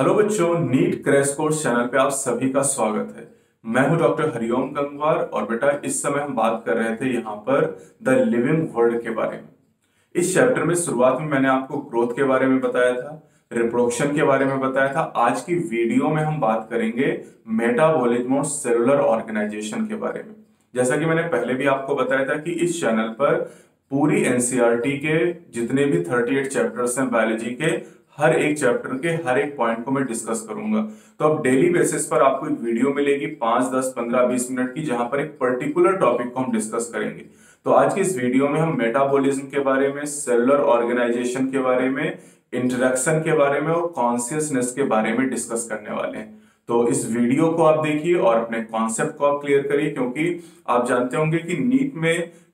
hello बच्चों NEET crash course channel पे आप सभी का स्वागत है मैं हूं डॉक्टर हरिओम गंगवार और बेटा इस समय हम बात कर रहे थे यहाँ पर द लिविंग वर्ल्ड के बारे में इस चैप्टर में शुरुआत में मैंने आपको ग्रोथ के बारे में बताया था रिप्रोडक्शन के बारे में बताया था आज की वीडियो में हम बात करेंगे मेटाबोलिज्म और सेलुलर ऑर्गेनाइजेशन के बारे में जैसा कि मैंने पहले भी आपको बताया था कि इस चैनल पर पूरी एनसीआरटी e के जितने भी 38 चैप्टर्स हैं बायोलॉजी के हर एक चैप्टर के हर एक पॉइंट को मैं डिस्कस करूंगा तो अब डेली बेसिस पर आपको एक वीडियो मिलेगी पांच दस पंद्रह बीस मिनट की जहां पर एक पर्टिकुलर टॉपिक को हम डिस्कस करेंगे तो आज की इस वीडियो में हम मेटाबोलिज्म के बारे में सेलुलर ऑर्गेनाइजेशन के बारे में इंटरेक्शन के बारे में और कॉन्सियसनेस के बारे में डिस्कस करने वाले हैं तो इस वीडियो को आप देखिए और अपने कॉन्सेप्ट को आप क्लियर करिए क्योंकि आप जानते होंगे कि नीट में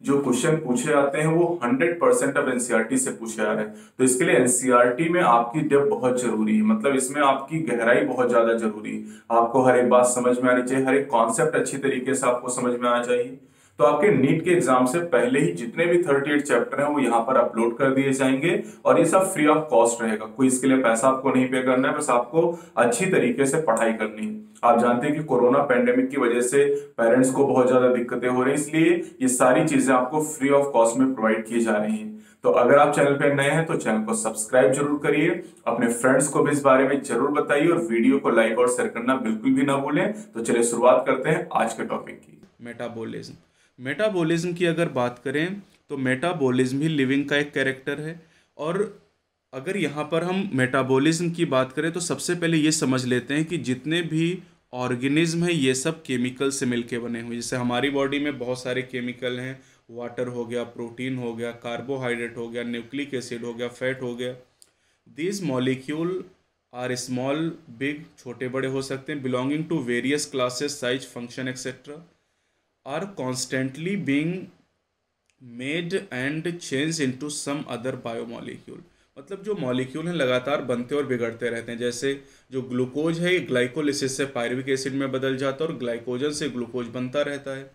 जो क्वेश्चन पूछे जाते हैं वो 100 परसेंट अब एनसीआरटी e से पूछे जा रहे हैं तो इसके लिए एनसीआरटी e में आपकी डेप बहुत जरूरी है मतलब इसमें आपकी गहराई बहुत ज्यादा जरूरी है आपको हर एक बात समझ में आनी चाहिए हर एक कॉन्सेप्ट अच्छी तरीके से आपको समझ में आना चाहिए तो आपके नीट के एग्जाम से पहले ही जितने भी थर्टी एट चैप्टर हैं वो यहाँ पर अपलोड कर दिए जाएंगे और ये सब फ्री ऑफ कॉस्ट रहेगा कोई इसके लिए पैसा आपको नहीं पे करना है बस आपको अच्छी तरीके से पढ़ाई करनी है आप जानते हैं कि कोरोना पैंडेमिक की वजह से पेरेंट्स को बहुत ज्यादा दिक्कतें हो रही इसलिए ये सारी चीजें आपको फ्री ऑफ कॉस्ट में प्रोवाइड की जा रही हैं तो अगर आप चैनल पर नए हैं तो चैनल को सब्सक्राइब जरूर करिए अपने फ्रेंड्स को भी इस बारे में जरूर बताइए और वीडियो को लाइक और शेयर करना बिल्कुल भी ना भूलें तो चलिए शुरुआत करते हैं आज के टॉपिक की मेटाबॉलिज्म मेटाबॉलिज्म की अगर बात करें तो मेटाबॉलिज्म ही लिविंग का एक कैरेक्टर है और अगर यहाँ पर हम मेटाबॉलिज्म की बात करें तो सबसे पहले ये समझ लेते हैं कि जितने भी ऑर्गेनिज्म हैं ये सब केमिकल से मिलके बने हुए जैसे हमारी बॉडी में बहुत सारे केमिकल हैं वाटर हो गया प्रोटीन हो गया कार्बोहाइड्रेट हो गया न्यूक्लिक एसिड हो गया फैट हो गया these molecules are small big छोटे बड़े हो सकते हैं belonging to various classes size function etcetera are constantly being made and change into टू some बायो biomolecule मतलब जो मॉलिक्यूल हैं लगातार बनते और बिगड़ते रहते हैं जैसे जो ग्लूकोज है ये ग्लाइकोलिसिस से पायरविक एसिड में बदल जाता है और ग्लाइकोजन से ग्लूकोज बनता रहता है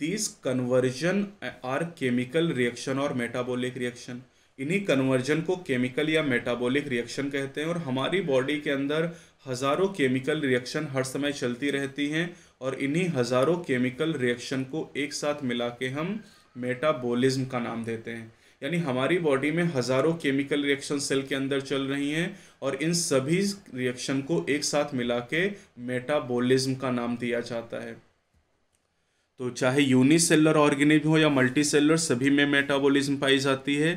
these conversion are chemical reaction और मेटाबॉलिक रिएक्शन इन्हीं कन्वर्जन को केमिकल या मेटाबॉलिक रिएक्शन कहते हैं और हमारी बॉडी के अंदर हज़ारों केमिकल रिएक्शन हर समय चलती रहती हैं और इन्हीं हज़ारों केमिकल रिएक्शन को एक साथ मिला के हम मेटाबॉलिज्म का नाम देते हैं यानी हमारी बॉडी में हज़ारों केमिकल रिएक्शन सेल के अंदर चल रही हैं और इन सभी रिएक्शन को एक साथ मिला के मेटाबोलिज्म का नाम दिया जाता है तो चाहे यूनिसेलर ऑर्गेनिज्म हो या मल्टी सेलर सभी में मेटाबॉलिज्म पाई जाती है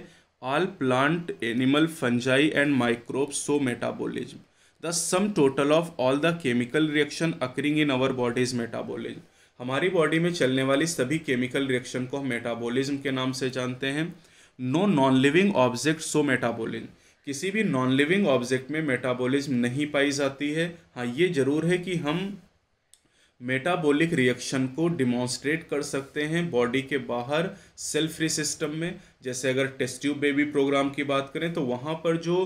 all plant animal fungi and microbe so metabolism the sum total of all the chemical reaction occurring in our bodies metabolism हमारी बॉडी में चलने वाली सभी केमिकल रिएक्शन को हम मेटाबोलिज्म के नाम से जानते हैं no non living object so metabolism किसी भी नॉन लिविंग ऑब्जेक्ट में मेटाबोलिज्म नहीं पाई जाती है हाँ ये ज़रूर है कि हम मेटाबॉलिक रिएक्शन को डिमॉन्स्ट्रेट कर सकते हैं बॉडी के बाहर सेल्फ फ्री सिस्टम में जैसे अगर टेस्ट ट्यूब बेबी प्रोग्राम की बात करें तो वहाँ पर जो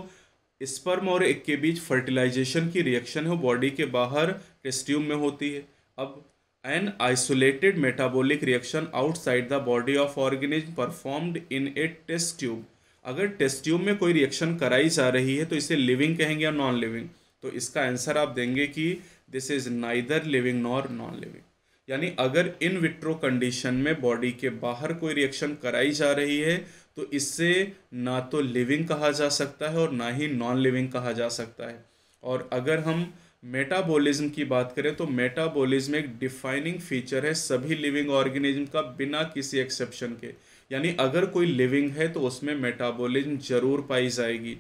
स्पर्म और एक के बीच फर्टिलाइजेशन की रिएक्शन है बॉडी के बाहर टेस्ट्यूम में होती है अब an isolated metabolic reaction outside the body of organism performed in a test tube अगर टेस्ट ट्यूब में कोई रिएक्शन कराई जा रही है तो इसे लिविंग कहेंगे या नॉन लिविंग तो इसका आंसर आप देंगे कि this is neither living nor non living यानी अगर इन विट्रो कंडीशन में बॉडी के बाहर कोई रिएक्शन कराई जा रही है तो इससे ना तो लिविंग कहा जा सकता है और ना ही नॉन लिविंग कहा जा सकता है और अगर हम मेटाबॉलिज्म की बात करें तो मेटाबॉलिज्म एक डिफाइनिंग फीचर है सभी लिविंग ऑर्गेनिज्म का बिना किसी एक्सेप्शन के यानी अगर कोई लिविंग है तो उसमें मेटाबॉलिज्म जरूर पाई जाएगी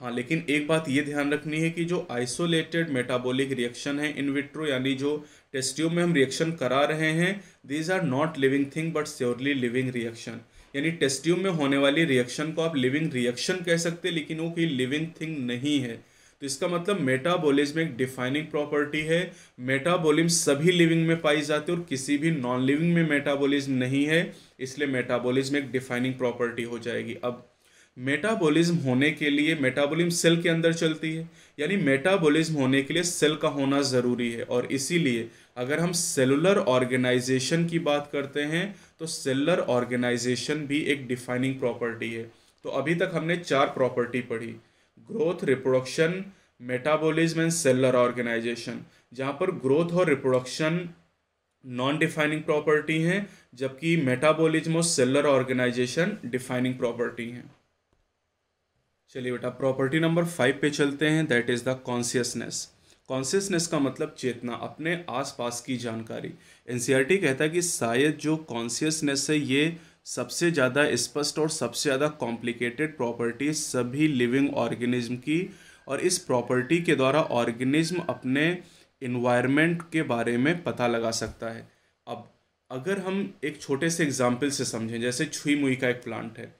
हाँ लेकिन एक बात ये ध्यान रखनी है कि जो आइसोलेटेड मेटाबॉलिक रिएक्शन है इन विट्रो यानी जो टेस्ट्यूब में हम रिएक्शन करा रहे हैं these are not living thing but surely living reaction यानी टेस्ट्यूम में होने वाली रिएक्शन को आप लिविंग रिएक्शन कह सकते हैं लेकिन वो कोई लिविंग थिंग नहीं है तो इसका मतलब मेटाबोलिज्म एक डिफाइनिंग प्रॉपर्टी है मेटाबोलिज्म सभी लिविंग में पाई जाती है और किसी भी नॉन लिविंग में मेटाबोलिज्म नहीं है इसलिए मेटाबोलिज्म एक डिफाइनिंग प्रॉपर्टी हो जाएगी अब मेटाबॉलिज्म होने के लिए मेटाबॉलिज्म सेल के अंदर चलती है यानी मेटाबॉलिज्म होने के लिए सेल का होना ज़रूरी है और इसीलिए अगर हम सेलुलर ऑर्गेनाइजेशन की बात करते हैं तो सेलुलर ऑर्गेनाइजेशन भी एक डिफाइनिंग प्रॉपर्टी है तो अभी तक हमने चार प्रॉपर्टी पढ़ी growth reproduction metabolism and cellular organisation जहाँ पर ग्रोथ और रिप्रोडक्शन नॉन डिफाइनिंग प्रॉपर्टी हैं जबकि मेटाबॉलिज्म और सेलुलर ऑर्गेनाइजेशन डिफाइनिंग प्रॉपर्टी हैं चलिए बेटा प्रॉपर्टी नंबर फाइव पे चलते हैं that is the consciousness consciousness का मतलब चेतना अपने आसपास की जानकारी एन कहता है कि शायद जो कॉन्सियसनेस है ये सबसे ज़्यादा स्पष्ट और सबसे ज़्यादा कॉम्प्लिकेटेड प्रॉपर्टी सभी लिविंग ऑर्गेनिज्म की और इस प्रॉपर्टी के द्वारा ऑर्गेनिज्म अपने इन्वायरमेंट के बारे में पता लगा सकता है अब अगर हम एक छोटे से एग्जाम्पल से समझें जैसे छुई मुई का एक प्लांट है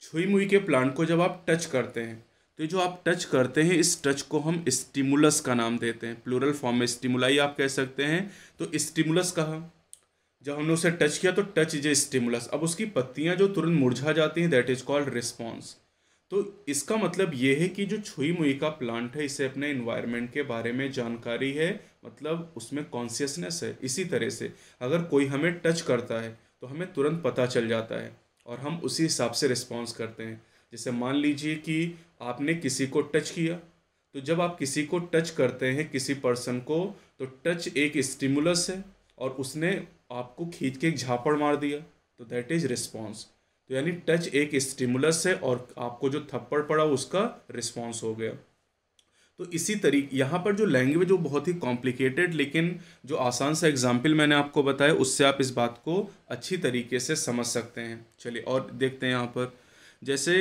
छुई मुई के प्लांट को जब आप टच करते हैं तो जो आप टच करते हैं इस टच को हम स्टिमुलस का नाम देते हैं प्लूरल फॉर्म में स्टिमुलाई आप कह सकते हैं तो स्टिमुलस कहा जब हमने उसे टच किया तो टच इज ए स्टिमुलस अब उसकी पत्तियां जो तुरंत मुरझा जाती हैं दैट इज कॉल्ड रिस्पॉन्स तो इसका मतलब ये है कि जो छुई मुई का प्लांट है इसे अपने इन्वायरमेंट के बारे में जानकारी है मतलब उसमें कॉन्सियसनेस है इसी तरह से अगर कोई हमें टच करता है तो हमें तुरंत पता चल जाता है और हम उसी हिसाब से रिस्पॉन्स करते हैं जैसे मान लीजिए कि आपने किसी को टच किया तो जब आप किसी को टच करते हैं किसी पर्सन को तो टच एक स्टिमुलस है और उसने आपको खींच के एक झापड़ मार दिया तो दैट इज़ रिस्पॉन्स तो यानी टच एक स्टिमुलस है और आपको जो थप्पड़ पड़ा उसका रिस्पॉन्स हो गया तो इसी तरीके यहाँ पर जो लैंग्वेज वो बहुत ही कॉम्प्लिकेटेड लेकिन जो आसान सा एग्जाम्पल मैंने आपको बताया उससे आप इस बात को अच्छी तरीके से समझ सकते हैं चलिए और देखते हैं यहाँ पर जैसे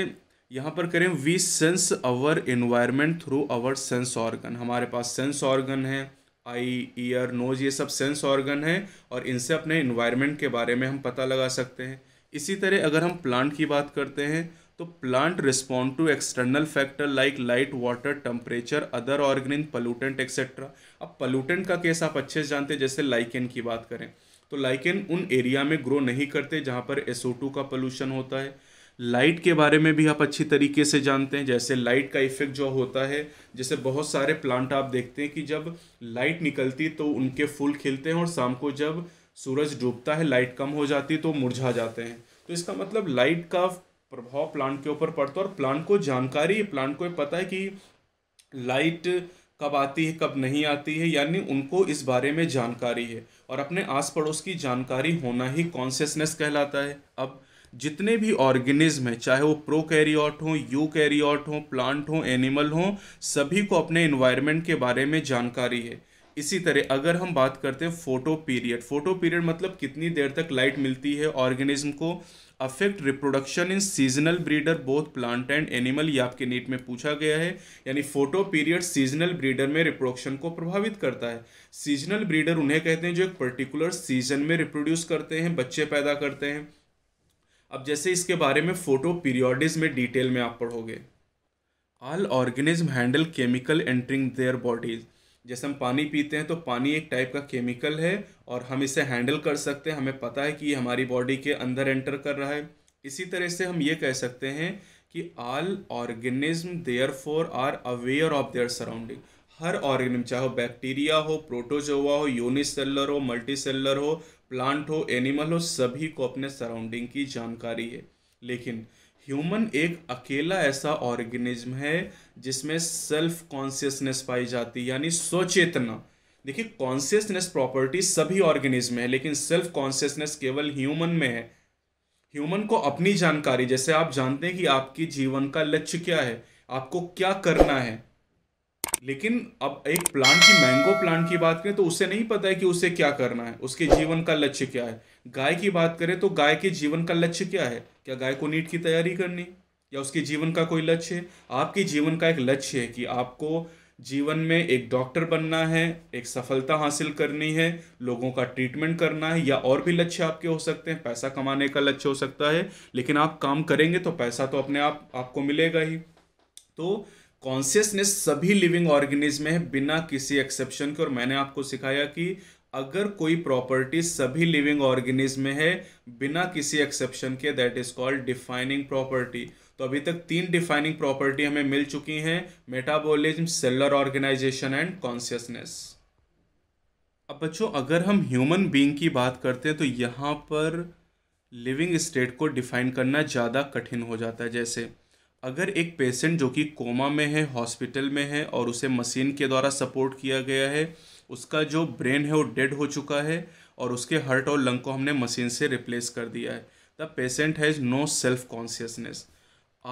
यहाँ पर करें we sense our environment through our sense organ हमारे पास सेंस ऑर्गन है आई ईयर नोज ये सब सेंस ऑर्गन है और इनसे अपने इन्वायरमेंट के बारे में हम पता लगा सकते हैं इसी तरह अगर हम प्लांट की बात करते हैं तो plant respond to external factor like light water temperature other organism pollutant etcetera अब पलूटेंट का केस आप अच्छे से जानते हैं जैसे लाइकेन की बात करें तो लाइकेन उन एरिया में ग्रो नहीं करते जहाँ पर एसओ टू का पोल्यूशन होता है लाइट के बारे में भी आप अच्छी तरीके से जानते हैं जैसे लाइट का इफ़ेक्ट जो होता है जैसे बहुत सारे प्लांट आप देखते हैं कि जब लाइट निकलती तो उनके फूल खिलते हैं और शाम को जब सूरज डूबता है लाइट कम हो जाती तो मुरझा जाते हैं तो इसका मतलब लाइट का प्रभाव प्लांट के ऊपर पड़ता है और प्लांट को जानकारी प्लांट को पता है कि लाइट कब आती है कब नहीं आती है यानी उनको इस बारे में जानकारी है और अपने आस पड़ोस की जानकारी होना ही कॉन्शियसनेस कहलाता है अब जितने भी ऑर्गेनिज्म हैं चाहे वो प्रो कैरियॉट हों कैरियॉट हों प्लांट हों एनिमल हों सभी को अपने इन्वायरमेंट के बारे में जानकारी है इसी तरह अगर हम बात करते हैं फोटो पीरियड फोटो पीरियड मतलब कितनी देर तक लाइट मिलती है ऑर्गेनिज्म को affect reproduction in seasonal breeder both plant and animal ये आपके नीट में पूछा गया है यानी फोटो पीरियड सीजनल ब्रीडर में रिप्रोडक्शन को प्रभावित करता है सीजनल ब्रीडर उन्हें कहते हैं जो एक पर्टिकुलर सीजन में रिप्रोड्यूस करते हैं बच्चे पैदा करते हैं अब जैसे इसके बारे में फोटो पीरियोडिज में डिटेल में आप पढ़ोगे all organism handle chemical entering their bodies जैसे हम पानी पीते हैं तो पानी एक टाइप का केमिकल है और हम इसे हैंडल कर सकते हैं हमें पता है कि ये हमारी बॉडी के अंदर एंटर कर रहा है इसी तरह से हम ये कह सकते हैं कि all organism therefore are aware of their surrounding हर ऑर्गेनिज्म चाहे बैक्टीरिया हो प्रोटोजोआ हो यूनिसेलर हो मल्टी सेलर हो प्लांट हो एनिमल हो सभी को अपने सराउंडिंग की जानकारी है लेकिन ह्यूमन एक अकेला ऐसा ऑर्गेनिज्म है जिसमें सेल्फ कॉन्सियसनेस पाई जाती है यानी स्वचेतना देखिए कॉन्सियसनेस प्रॉपर्टी सभी ऑर्गेनिज्म में है लेकिन सेल्फ कॉन्सियसनेस केवल ह्यूमन में है ह्यूमन को अपनी जानकारी जैसे आप जानते हैं कि आपकी जीवन का लक्ष्य क्या है आपको क्या करना है लेकिन अब एक प्लांट की मैंगो प्लांट की बात करें तो उसे नहीं पता है कि उसे क्या करना है उसके जीवन का लक्ष्य क्या है गाय की बात करें तो गाय के जीवन का लक्ष्य क्या है क्या गाय को नीट की तैयारी करनी या उसके जीवन का कोई लक्ष्य है आपके जीवन का एक लक्ष्य है कि आपको जीवन में एक डॉक्टर बनना है एक सफलता हासिल करनी है लोगों का ट्रीटमेंट करना है या और भी लक्ष्य आपके हो सकते हैं पैसा कमाने का लक्ष्य हो सकता है लेकिन आप काम करेंगे तो पैसा तो अपने आप आपको मिलेगा ही तो कॉन्सियसनेस सभी लिविंग ऑर्गेनिज्म में है बिना किसी एक्सेप्शन के और मैंने आपको सिखाया कि अगर कोई प्रॉपर्टी सभी लिविंग ऑर्गेनिज्म में है बिना किसी एक्सेप्शन के that is called defining property तो अभी तक तीन डिफाइनिंग प्रॉपर्टी हमें मिल चुकी हैं metabolism cellular organisation and consciousness अब बच्चों अगर हम ह्यूमन बींग की बात करते हैं तो यहाँ पर लिविंग स्टेट को डिफाइन करना ज़्यादा कठिन हो जाता है जैसे अगर एक पेशेंट जो कि कोमा में है हॉस्पिटल में है और उसे मशीन के द्वारा सपोर्ट किया गया है उसका जो ब्रेन है वो डेड हो चुका है और उसके हार्ट और लंग को हमने मशीन से रिप्लेस कर दिया है the patient has no self consciousness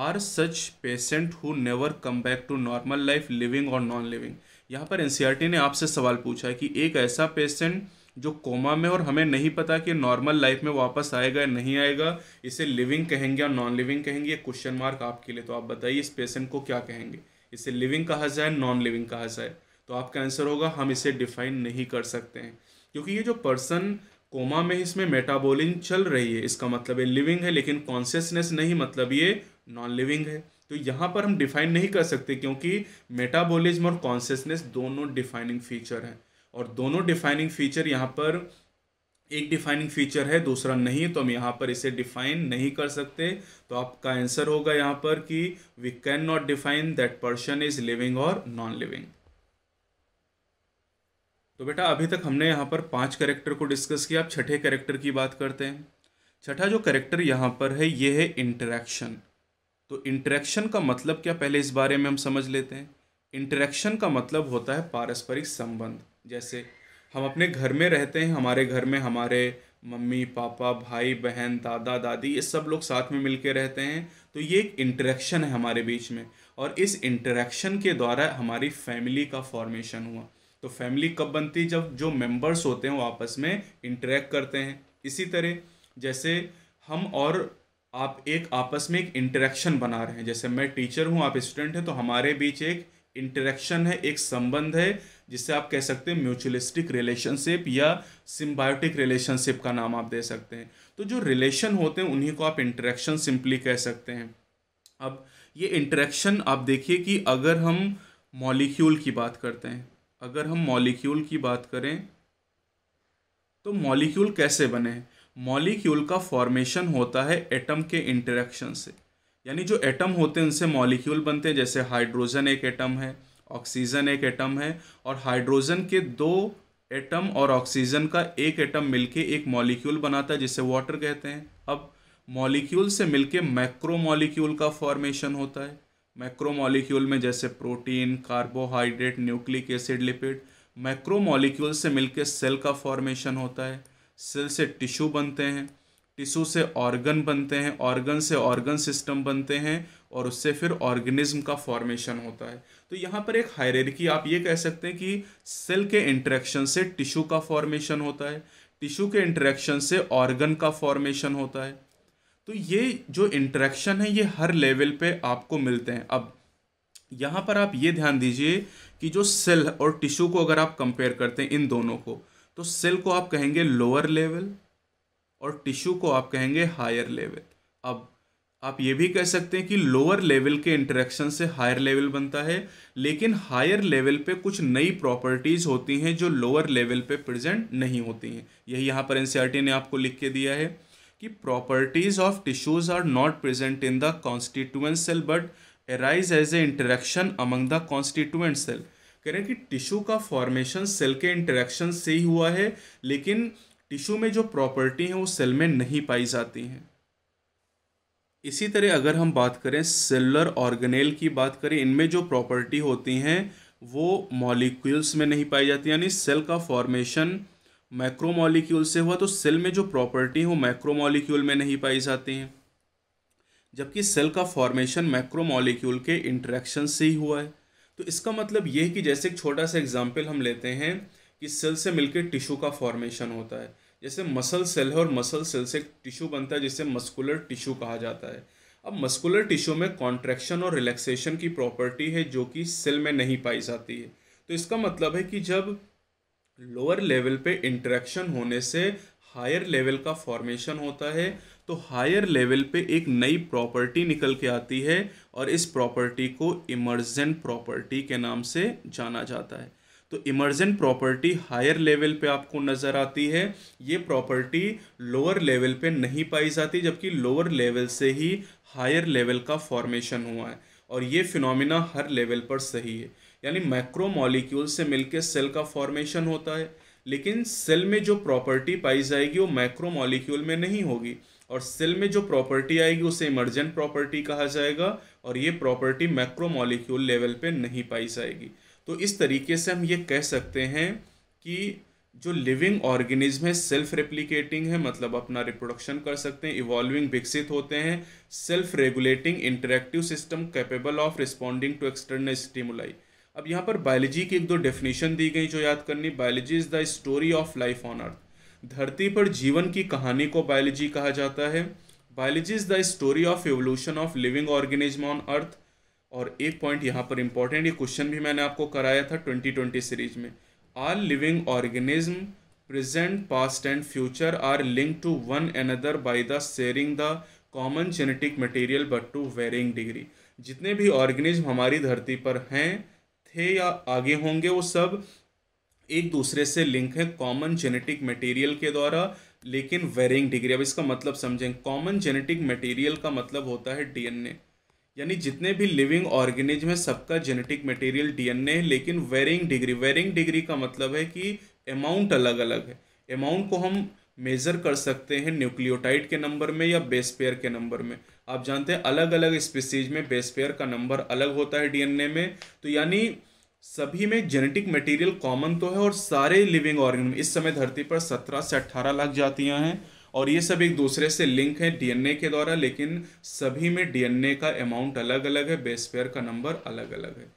are such patient who never come back to normal life living और नॉन लिविंग यहाँ पर एन e ने आपसे सवाल पूछा है कि एक ऐसा पेशेंट जो कोमा में और हमें नहीं पता कि नॉर्मल लाइफ में वापस आएगा या नहीं आएगा इसे लिविंग कहेंगे या नॉन लिविंग कहेंगे ये क्वेश्चन मार्क आपके लिए तो आप बताइए इस पेशेंट को क्या कहेंगे इसे लिविंग कहा जाए नॉन लिविंग कहा जाए तो आपका आंसर होगा हम इसे डिफाइन नहीं कर सकते हैं क्योंकि ये जो पर्सन कोमा में इसमें मेटाबोलिन चल रही है इसका मतलब ये लिविंग है लेकिन कॉन्सियसनेस नहीं मतलब ये नॉन लिविंग है तो यहाँ पर हम डिफाइन नहीं कर सकते क्योंकि मेटाबॉलिज्म और कॉन्सियसनेस दोनों डिफाइनिंग फीचर हैं और दोनों डिफाइनिंग फीचर यहाँ पर एक डिफाइनिंग फीचर है दूसरा नहीं तो हम यहाँ पर इसे डिफाइन नहीं कर सकते तो आपका आंसर होगा यहाँ पर कि we can not define that person is living और नॉन लिविंग तो बेटा अभी तक हमने यहाँ पर पांच करेक्टर को डिस्कस किया आप छठे कैरेक्टर की बात करते हैं छठा जो करेक्टर यहाँ पर है ये है इंटरेक्शन तो इंटरेक्शन का मतलब क्या पहले इस बारे में हम समझ लेते हैं इंटरेक्शन का मतलब होता है पारस्परिक संबंध जैसे हम अपने घर में रहते हैं हमारे घर में हमारे मम्मी पापा भाई बहन दादा दादी ये सब लोग साथ में मिलके रहते हैं तो ये एक इंटरेक्शन है हमारे बीच में और इस इंटरेक्शन के द्वारा हमारी फैमिली का फॉर्मेशन हुआ तो फैमिली कब बनती जब जो मेंबर्स होते हैं वो आपस में इंटरेक्ट करते हैं इसी तरह जैसे हम और आप एक आपस में एक इंटरेक्शन बना रहे हैं जैसे मैं टीचर हूँ आप स्टूडेंट हैं तो हमारे बीच एक इंटरेक्शन है एक संबंध है जिससे आप कह सकते हैं म्यूचुअलिस्टिक रिलेशनशिप या सिम्बायोटिक रिलेशनशिप का नाम आप दे सकते हैं तो जो रिलेशन होते हैं उन्हीं को आप इंटरेक्शन सिंपली कह सकते हैं अब ये इंटरेक्शन आप देखिए कि अगर हम मॉलिक्यूल की बात करते हैं अगर हम मॉलिक्यूल की बात करें तो मॉलिक्यूल कैसे बने मॉलिक्यूल का फॉर्मेशन होता है एटम के इंटरेक्शन से यानी जो एटम होते हैं उनसे मॉलिक्यूल बनते हैं जैसे हाइड्रोजन एक एटम है ऑक्सीजन एक एटम है और हाइड्रोजन के दो एटम और ऑक्सीजन का एक एटम मिलके एक मॉलिक्यूल बनाता है जिसे वाटर कहते हैं अब मॉलिक्यूल से मिलके मैक्रो मॉलिक्यूल का फॉर्मेशन होता है मैक्रो मॉलिक्यूल में जैसे protein carbohydrate nucleic acid lipid macromolecule से मिलके सेल का फॉर्मेशन होता है सेल से टिश्यू बनते हैं टिश्यू से ऑर्गन बनते हैं ऑर्गन से ऑर्गन सिस्टम बनते हैं और उससे फिर ऑर्गेनिज्म का फॉर्मेशन होता है तो यहाँ पर एक हायरेरिकी आप ये कह सकते हैं कि सेल के इंट्रैक्शन से टिश्यू का फॉर्मेशन होता है टिश्यू के इंट्रैक्शन से ऑर्गन का फॉर्मेशन होता है तो ये जो इंट्रैक्शन है ये हर लेवल पे आपको मिलते हैं अब यहाँ पर आप ये ध्यान दीजिए कि जो सेल और टिश्यू को अगर आप कंपेयर करते हैं इन दोनों को तो सेल को आप कहेंगे लोअर लेवल और टिश्यू को आप कहेंगे हायर लेवल अब आप ये भी कह सकते हैं कि लोअर लेवल के इंटरेक्शन से हायर लेवल बनता है लेकिन हायर लेवल पे कुछ नई प्रॉपर्टीज़ होती हैं जो लोअर लेवल पे प्रेजेंट नहीं होती हैं यही यहाँ पर एनसीआरटी e ने आपको लिख के दिया है कि properties of tissues are not present in the constituent cell but arise as a interaction among the constituent cell कह रहे हैं कि टिश्यू का फॉर्मेशन सेल के इंटरेक्शन से ही हुआ है लेकिन टिश्यू में जो प्रॉपर्टी हैं वो सेल में नहीं पाई जाती हैं इसी तरह अगर हम बात करें सेलुलर ऑर्गेनेल की बात करें इनमें जो प्रॉपर्टी होती हैं वो मॉलिक्यूल्स में नहीं पाई जाती यानी सेल का फॉर्मेशन मैक्रोमोलिक्यूल से हुआ तो सेल में जो प्रॉपर्टी हो मैक्रोमोलिक्यूल में नहीं पाई जाती हैं जबकि सेल का फॉर्मेशन मैक्रोमोलिक्यूल के इंट्रैक्शन से ही हुआ है तो इसका मतलब ये है कि जैसे एक छोटा सा एग्जाम्पल हम लेते हैं कि सेल से मिलकर टिश्यू का फॉर्मेशन होता है जैसे मसल सेल है और मसल सेल से टिश्यू बनता है जिसे मस्कुलर टिश्यू कहा जाता है अब मस्कुलर टिश्यू में कॉन्ट्रैक्शन और रिलैक्सेशन की प्रॉपर्टी है जो कि सेल में नहीं पाई जाती है तो इसका मतलब है कि जब लोअर लेवल पे इंट्रैक्शन होने से हायर लेवल का फॉर्मेशन होता है तो हायर लेवल पे एक नई प्रॉपर्टी निकल के आती है और इस प्रॉपर्टी को इमर्जेंट प्रॉपर्टी के नाम से जाना जाता है तो इमर्जन प्रॉपर्टी हायर लेवल पे आपको नज़र आती है ये प्रॉपर्टी लोअर लेवल पे नहीं पाई जाती जबकि लोअर लेवल से ही हायर लेवल का फॉर्मेशन हुआ है और ये फिनोमिना हर लेवल पर सही है यानी मैक्रो मॉलिक्यूल से मिलके सेल का फॉर्मेशन होता है लेकिन सेल में जो प्रॉपर्टी पाई जाएगी वो मैक्रो मॉलिक्यूल में नहीं होगी और सेल में जो प्रॉपर्टी आएगी उसे इमर्जेंट प्रॉपर्टी कहा जाएगा और ये प्रॉपर्टी मैक्रो मॉलिक्यूल लेवल पे नहीं पाई जाएगी तो इस तरीके से हम ये कह सकते हैं कि जो लिविंग ऑर्गेनिज्म है सेल्फ रेप्लिकेटिंग है मतलब अपना रिप्रोडक्शन कर सकते हैं इवॉल्विंग विकसित होते हैं self regulating interactive system capable of responding to external stimuli अब यहाँ पर बायोलॉजी की एक दो डेफिनेशन दी गई जो याद करनी biology is the story of life on earth धरती पर जीवन की कहानी को बायोलॉजी कहा जाता है biology is the story of evolution of living organism on earth और एक पॉइंट यहाँ पर इम्पॉर्टेंट ये क्वेश्चन भी मैंने आपको कराया था ट्वेंटी ट्वेंटी सीरीज में all living organism present past and future are link to one other by the sharing the common genetic material but to varying degree जितने भी ऑर्गेनिज्म हमारी धरती पर हैं थे या आगे होंगे वो सब एक दूसरे से लिंक है कॉमन जेनेटिक मटेरियल के द्वारा लेकिन वेरिंग डिग्री अब इसका मतलब समझें कॉमन जेनेटिक मटेरियल का मतलब होता है डीएनए यानी जितने भी लिविंग ऑर्गेनिज्म है सबका जेनेटिक मटेरियल डीएनए है लेकिन वेरिंग डिग्री वेरिंग डिग्री का मतलब है कि अमाउंट अलग अलग है अमाउंट को हम मेज़र कर सकते हैं न्यूक्लियोटाइड के नंबर में या बेस पेयर के नंबर में आप जानते हैं अलग अलग स्पीसीज में बेस पेयर का नंबर अलग होता है डीएनए में तो यानी सभी में जेनेटिक मटेरियल कॉमन तो है और सारे लिविंग ऑर्गेनिज्म इस समय धरती पर सत्रह से अट्ठारह लाख जातियाँ हैं और ये सब एक दूसरे से लिंक है डीएनए के द्वारा लेकिन सभी में डीएनए का अमाउंट अलग अलग है बेस पेयर का नंबर अलग अलग है